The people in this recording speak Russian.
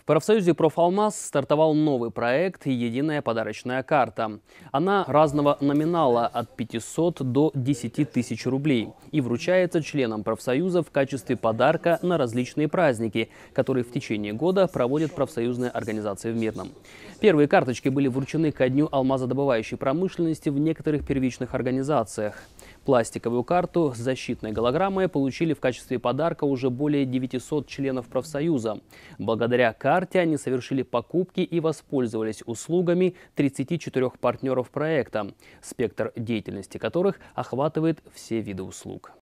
В профсоюзе «Профалмаз» стартовал новый проект «Единая подарочная карта». Она разного номинала от 500 до 10 тысяч рублей и вручается членам профсоюза в качестве подарка на различные праздники, которые в течение года проводят профсоюзные организации в Мирном. Первые карточки были вручены ко дню алмазодобывающей промышленности в некоторых первичных организациях. Пластиковую карту с защитной голограммой получили в качестве подарка уже более 900 членов профсоюза. Благодаря карте они совершили покупки и воспользовались услугами 34 партнеров проекта, спектр деятельности которых охватывает все виды услуг.